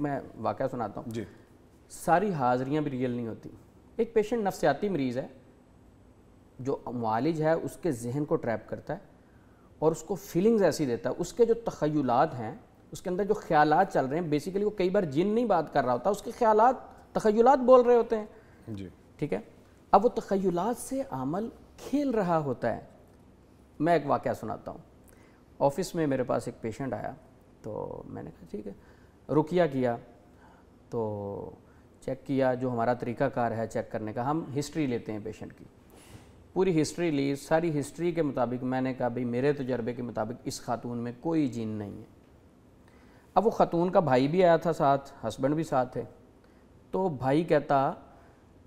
मैं वाक़ सुनाता हूँ जी सारी हाज़रियाँ भी रियल नहीं होती एक पेशेंट नफसियाती मरीज़ है जो मालिज है उसके जहन को ट्रैप करता है और उसको फीलिंग्स ऐसी देता है उसके जो तखयलात हैं उसके अंदर जो ख्याल चल रहे हैं बेसिकली वो कई बार जिन नहीं बात कर रहा होता उसके ख्याल तखयलात बोल रहे होते हैं जी ठीक है अब वो तखयलात से अमल खेल रहा होता है मैं एक वाक़ सुनाता हूँ ऑफिस में मेरे पास एक पेशेंट आया तो मैंने कहा ठीक है रुकिया किया तो चेक किया जो हमारा तरीकाकार है चेक करने का हम हिस्ट्री लेते हैं पेशेंट की पूरी हिस्ट्री ली सारी हिस्ट्री के मुताबिक मैंने कहा भाई मेरे तजर्बे के मुताबिक इस खातून में कोई जीन नहीं है अब वो ख़ातून का भाई भी आया था साथ हस्बैंड भी साथ थे तो भाई कहता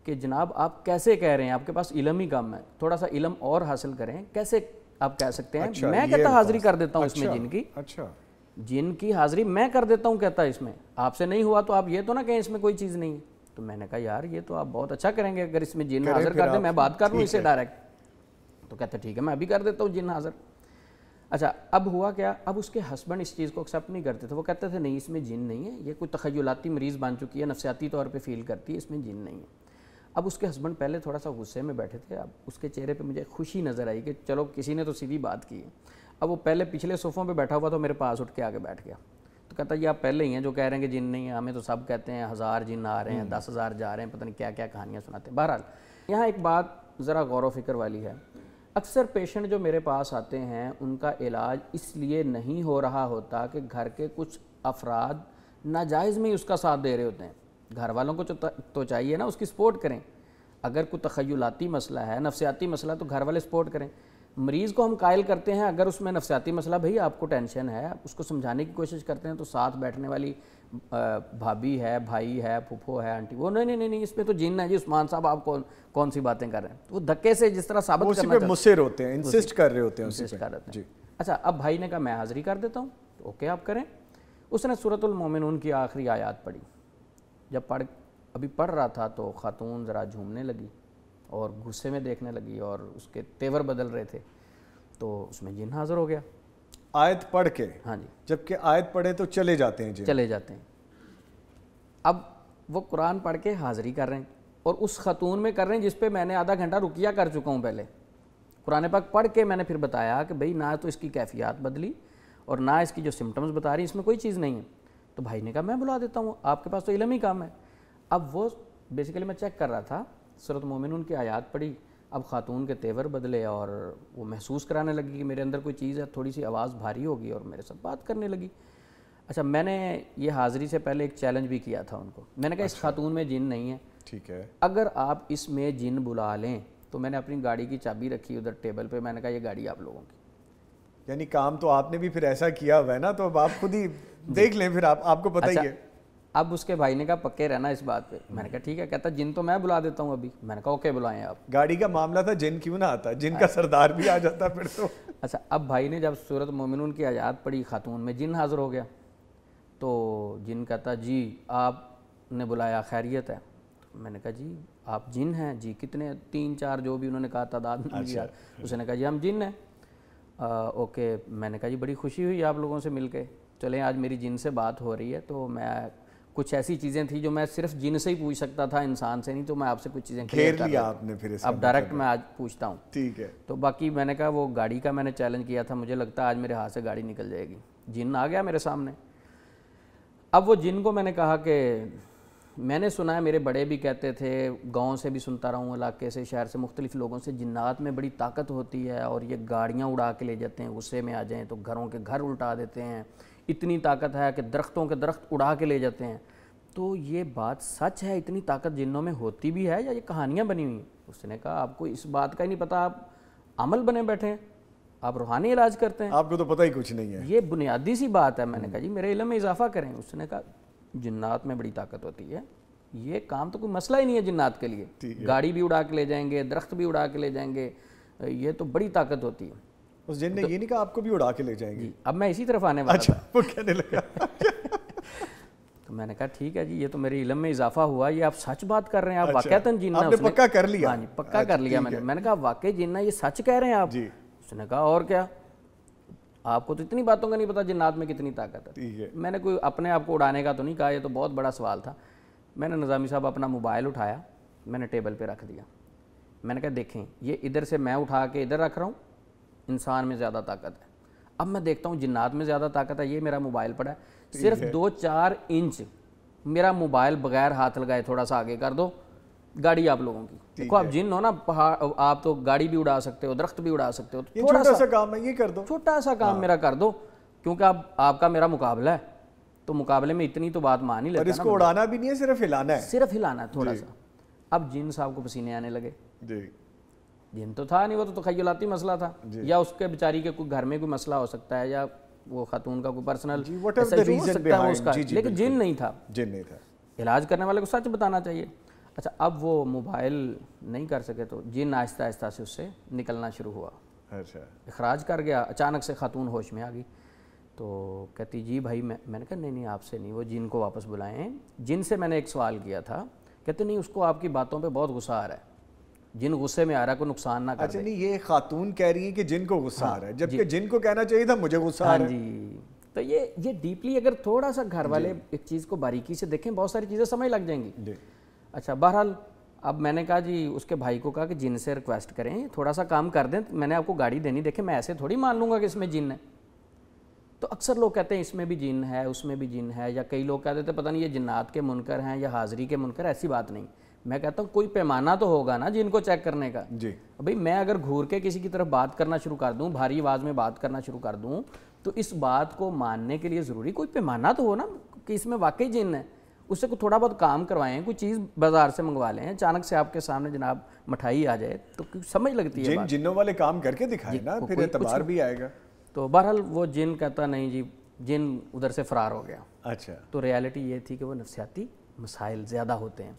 कि जनाब आप कैसे कह रहे हैं आपके पास इलम ही कम है थोड़ा सा इलम और हासिल करें कैसे आप कह सकते हैं अच्छा, मैं कहता हाजिरी कर देता हूँ अच्छा, इसमें जिनकी अच्छा जिनकी हाजिरी मैं कर देता हूँ कहता है इसमें आपसे नहीं हुआ तो आप ये तो ना कहें इसमें कोई चीज़ नहीं है तो मैंने कहा यार ये तो आप बहुत अच्छा करेंगे अगर इसमें जिन हाजिर कर दें मैं बात कर लूँ इसे डायरेक्ट तो कहते ठीक है मैं अभी कर देता हूँ जिन हाजिर अच्छा अब हुआ क्या अब उसके हस्बैंड इस चीज़ को एक्सेप्ट नहीं करते थे वो कहते थे नहीं इसमें जिन नहीं है ये कोई तखयलाती मरीज़ बन चुकी है नफसियाती तौर पे फील करती है इसमें जिन नहीं है अब उसके हस्बैंड पहले थोड़ा सा गुस्से में बैठे थे अब उसके चेहरे पे मुझे खुशी नज़र आई कि चलो किसी ने तो सीधी बात की है अब वो पहले पिछले सोफ़ों पे बैठा हुआ तो मेरे पास उठ के आगे बैठ गया तो कहता ये आप पहले ही हैं जो कह रहे हैं कि जिन नहीं है हमें तो सब कहते हैं हज़ार जिन आ रहे हैं हम्म। दस हज़ार जा रहे हैं पता नहीं क्या क्या कहानियाँ सुनाते हैं बहरहाल यहाँ एक बात ज़रा गौर व फिक्र वाली है अक्सर पेशेंट जो मेरे पास आते हैं उनका इलाज इसलिए नहीं हो रहा होता कि घर के कुछ अफराद नाजायज़ में ही उसका साथ दे रहे होते हैं घर वालों को तो चाहिए ना उसकी सपोर्ट करें अगर कोई तखयलाती मसला है नफसियाती मसला तो घर वाले सपोर्ट करें मरीज़ को हम कायल करते हैं अगर उसमें नफसियाती मसला भाई आपको टेंशन है उसको समझाने की कोशिश करते हैं तो साथ बैठने वाली भाभी है भाई है फुफो है आंटी वो नहीं नहीं नहीं नहीं इसमें तो जीन है जी उस्मान साहब आप कौन कौन सी बातें कर रहे हैं वो धक्के से जिस तरह साबित करना मुझसे होते हैं इंसिस्ट कर रहे होते हैं इंसिस्ट कर रहे हैं अच्छा अब भाई ने कहा मैं हाजिरी कर देता हूँ तो ओके आप करें उसने सूरतुलमोमिन की आखिरी आयात पढ़ी जब पढ़ अभी पढ़ रहा था तो खातून ज़रा झूमने लगी और गुस्से में देखने लगी और उसके तेवर बदल रहे थे तो उसमें जिन हाजिर हो गया आयत पढ़ के हाँ जी जबकि आयत पढ़े तो चले जाते हैं चले जाते हैं अब वो कुरान पढ़ के हाजिरी कर रहे हैं और उस खतून में कर रहे हैं जिस पे मैंने आधा घंटा रुकिया कर चुका हूँ पहले कुरान पाक पढ़ के मैंने फिर बताया कि भाई ना तो इसकी कैफियत बदली और ना इसकी जो सिम्टम्स बता रही इसमें कोई चीज़ नहीं है तो भाई ने कहा मैं बुला देता हूँ आपके पास तो इलम ही काम है अब वो बेसिकली मैं चेक कर रहा था सूरत मोमिन उनकी आयात पढ़ी अब ख़ातून के तेवर बदले और वो महसूस कराने लगी कि मेरे अंदर कोई चीज़ है थोड़ी सी आवाज़ भारी होगी और मेरे साथ बात करने लगी अच्छा मैंने ये हाज़िरी से पहले एक चैलेंज भी किया था उनको मैंने कहा अच्छा। इस खातून में जिन नहीं है ठीक है अगर आप इसमें जिन बुला लें तो मैंने अपनी गाड़ी की चाबी रखी उधर टेबल पे मैंने कहा ये गाड़ी आप लोगों की यानी काम तो आपने भी फिर ऐसा किया हुआ है ना तो अब आप खुद ही देख लें फिर आप आपको पता अच्छा, ही है अब उसके भाई ने कहा पक्के रहना इस बात पे मैंने कहा ठीक है कहता जिन तो मैं बुला देता हूँ अभी मैंने कहा ओके बुलाएं आप गाड़ी का मामला था जिन क्यों ना आता जिन का सरदार भी आ जाता फिर तो अच्छा अब भाई ने जब सूरत मोमिन की आजाद पड़ी खातून में जिन हाजिर हो गया तो जिन कहता जी आपने बुलाया खैरियत है मैंने कहा जी आप जिन हैं जी कितने तीन चार जो भी उन्होंने कहा तादाद अच्छा। उसने कहा जी हम जिन हैं ओके मैंने कहा जी बड़ी खुशी हुई आप लोगों से मिल के चलें आज मेरी जिन से बात हो रही है तो मैं कुछ ऐसी चीज़ें थी जो मैं सिर्फ जिन से ही पूछ सकता था इंसान से नहीं तो मैं आपसे कुछ चीज़ें घेर लिया आपने फिर अब डायरेक्ट मतलब। मैं आज पूछता हूँ ठीक है तो बाकी मैंने कहा वो गाड़ी का मैंने चैलेंज किया था मुझे लगता है आज मेरे हाथ से गाड़ी निकल जाएगी जिन आ गया मेरे सामने अब वो जिन को मैंने कहा कि मैंने सुना है मेरे बड़े भी कहते थे गांव से भी सुनता रहा हूँ इलाके से शहर से मुख्तलिफ लोगों से जिन्नात में बड़ी ताकत होती है और ये गाड़ियाँ उड़ा के ले जाते हैं गुस्से में आ जाएँ तो घरों के घर उल्टा देते हैं इतनी ताकत है कि दरख्तों के दरख्त उड़ा के ले जाते हैं तो ये बात सच है इतनी ताकत जिन्नों में होती भी है या ये कहानियाँ बनी हुई उसने कहा आपको इस बात का ही नहीं पता आप अमल बने बैठे हैं आप रूहानी इलाज करते हैं आपको तो पता ही कुछ नहीं है ये बुनियादी सी बात है मैंने हम्म। कहा जी मेरे इलम में इजाफा करें उसने कहा जिन्नात में बड़ी ताकत होती है ये काम तो कोई मसला ही नहीं है जिन्नात के लिए गाड़ी भी उड़ा के ले जाएंगे दरख्त भी उड़ा के ले जाएंगे ये तो बड़ी ताकत होती है उस जिन ने तो, ये नहीं कहा आपको भी उड़ा के ले जाएंगे अब मैं इसी तरफ आने वाला अच्छा, वो कहने लगा तो मैंने कहा ठीक है जी ये तो मेरे इलम में इजाफा हुआ ये आप सच बात कर रहे हैं आप अच्छा, वाकई तन जीना आपने पक्का कर लिया हाँ जी पक्का कर अच्छा, लिया मैंने मैंने कहा वाकई जीना ये सच कह रहे हैं आप उसने कहा और क्या आपको तो इतनी बातों का नहीं पता जिन्नात में कितनी ताकत है मैंने कोई अपने आप को उड़ाने का तो नहीं कहा यह तो बहुत बड़ा सवाल था मैंने निज़ामी साहब अपना मोबाइल उठाया मैंने टेबल पर रख दिया मैंने कहा देखें ये इधर से मैं उठा के इधर रख रहा हूँ इंसान में ज़्यादा ताकत है अब मैं देखता हूँ जिन्नात में ज़्यादा ताकत है ये मेरा मोबाइल पड़ा है सिर्फ दो चार इंच मेरा मोबाइल बगैर हाथ लगाए थोड़ा सा आगे कर दो गाड़ी आप लोगों की देखो आप जिन हो ना पहाड़ आप तो गाड़ी भी उड़ा सकते हो दरख्त भी उड़ा सकते हो तो थोड़ा सा, सा काम है ये कर दो छोटा सा काम हाँ। मेरा कर दो क्योंकि आप आपका मेरा मुकाबला है तो मुकाबले में इतनी तो बात मान ही लगे इसको उड़ाना भी नहीं है सिर्फ हिलाना है सिर्फ हिलाना है थोड़ा सा अब जिन साहब को पसीने आने लगे जिन तो था नहीं वो तो तखयलाती मसला था या उसके बेचारी के कोई घर में कोई मसला हो सकता है या वो खातून का कोई पर्सनल लेकिन जिन नहीं था जिन नहीं था इलाज करने वाले को सच बताना चाहिए अच्छा अब वो मोबाइल नहीं कर सके तो जिन आहिस्ता आहिस्ता से उससे निकलना शुरू हुआ अच्छा अखराज कर गया अचानक से खातून होश में आ गई तो कहती जी भाई मैं मैंने कहा नहीं नहीं आपसे नहीं वो जिन को वापस बुलाएं जिन से मैंने एक सवाल किया था कहते नहीं उसको आपकी बातों पे बहुत गुस्सा आ रहा है जिन गुस्से में आ रहा है कोई नुकसान ना कर अच्छा नहीं ये खातून कह रही है कि जिनको गुस्सा हाँ, आ रहा है जबकि जिन को कहना चाहिए था मुझे गुस्सा हाँ, आ रहा है जी तो ये ये डीपली अगर थोड़ा सा घर वाले एक चीज़ को बारीकी से देखें बहुत सारी चीज़ें समझ लग जाएंगी अच्छा बहरहाल अब मैंने कहा जी उसके भाई को कहा कि जिन से रिक्वेस्ट करें थोड़ा सा काम कर दें मैंने आपको गाड़ी देनी देखे मैं ऐसे थोड़ी मान लूँगा कि इसमें जिन है तो अक्सर लोग कहते हैं इसमें भी जिन है उसमें भी जिन है या कई लोग कह देते पता नहीं ये जिन्नात के मुनकर हैं या हाज़री के मुनकर ऐसी बात नहीं मैं कहता हूँ कोई पैमाना तो होगा ना जिनको चेक करने का जी भाई मैं अगर घूर के किसी की तरफ बात करना शुरू कर दूँ भारी आवाज़ में बात करना शुरू कर दूँ तो इस बात को मानने के लिए ज़रूरी कोई पैमाना तो हो ना कि इसमें वाकई जिन है उससे कुछ थोड़ा बहुत काम करवाएं कोई चीज़ बाजार से मंगवा लें अचानक से आपके सामने जनाब मिठाई आ जाए तो समझ लगती है जिनों वाले काम करके दिखाए ना फिर एतबार भी आएगा तो बहरहाल वो जिन कहता नहीं जी जिन उधर से फरार हो गया अच्छा तो रियलिटी ये थी कि वो नफसियाती मसाइल ज़्यादा होते हैं